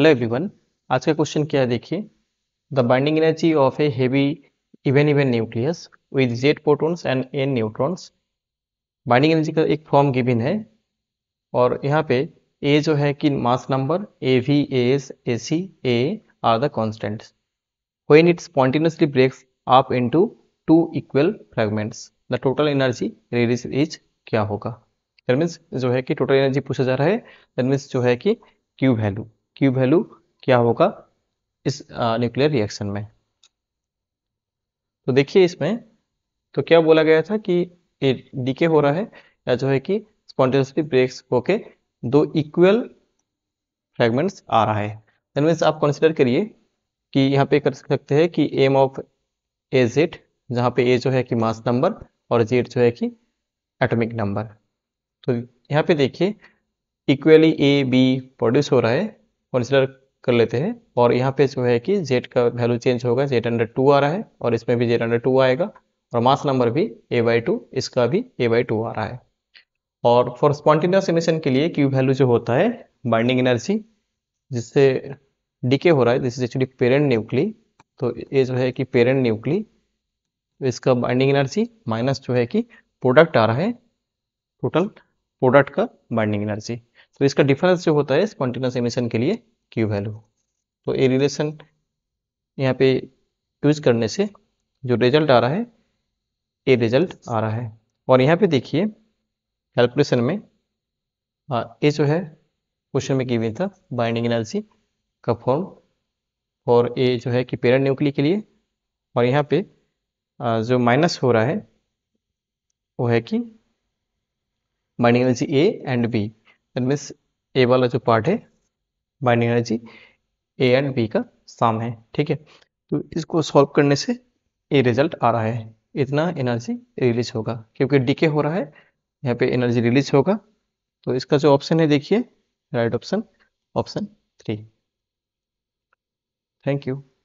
hello everyone आज का question क्या है देखिए the binding energy of a heavy even even nucleus with Z protons and N neutrons binding energy का एक फॉर्म गिवन है और यहाँ पे ए जो है कि mass number A V A S A C A R the constants when it's spontaneously breaks आप into two equal fragments the total energy release is क्या होगा दैट मीन्स जो है कि टोटल एनर्जी पूछा जा रहा है दैट मीन्स जो है कि क्यू वैल्यू क्यू वैल्यू क्या होगा इस न्यूक्लियर रिएक्शन में तो देखिए इसमें तो क्या बोला गया था कि डीके हो रहा है या जो है कि स्पॉन्टेनियसली ब्रेक्स होके दो इक्वल फ्रेगमेंट्स आ रहा है दैट मीन्स आप कंसिडर करिए कि यहाँ पे कर सकते हैं कि एम ऑफ ए जेड जहाँ पे ए जो है कि मास नंबर और जेड जो है कि एटॉमिक नंबर तो यहाँ पे देखिए इक्वली ए बी प्रोड्यूस हो रहा है कंसिडर कर लेते हैं और यहाँ पे जो है कि जेड का वैल्यू चेंज होगा जेड अंडर टू आ रहा है और इसमें भी जेड अंडर टू आएगा और मास नंबर भी ए बाई टू इसका भी ए बाई टू आ रहा है और फॉर स्पॉन्टीन्यूस इमिशन के लिए क्यू वैल्यू जो होता है बाइंडिंग एनर्जी जिससे डीके हो रहा है this is actually parent nuclei तो ये जो है कि पेरेंट न्यूक्ली इसका बाइंडिंग एनर्जी माइनस जो है कि प्रोडक्ट आ रहा है टोटल प्रोडक्ट का बाइंडिंग एनर्जी तो इसका डिफरेंस जो होता है कॉन्टिन्यूस एमिशन के लिए क्यू वैल्यू तो ए रिलेशन यहाँ पे यूज करने से जो रिजल्ट आ रहा है ए रिजल्ट आ रहा है और यहाँ पे देखिए कैलकुलेशन में ये जो है क्वेश्चन में गिवन था बाइंडिंग एनर्जी का फॉर्म और ये जो है कि पेरेंट न्यूक्ली के लिए और यहाँ पे आ, जो माइनस हो रहा है वो है कि binding energy A and B that means A वाला जो पार्ट है binding energy A and B का साम है ठीक है तो इसको सॉल्व करने से ए रिजल्ट आ रहा है इतना एनर्जी रिलीज होगा क्योंकि डीके हो रहा है यहाँ पे एनर्जी रिलीज होगा तो इसका जो ऑप्शन है देखिए right option option three thank you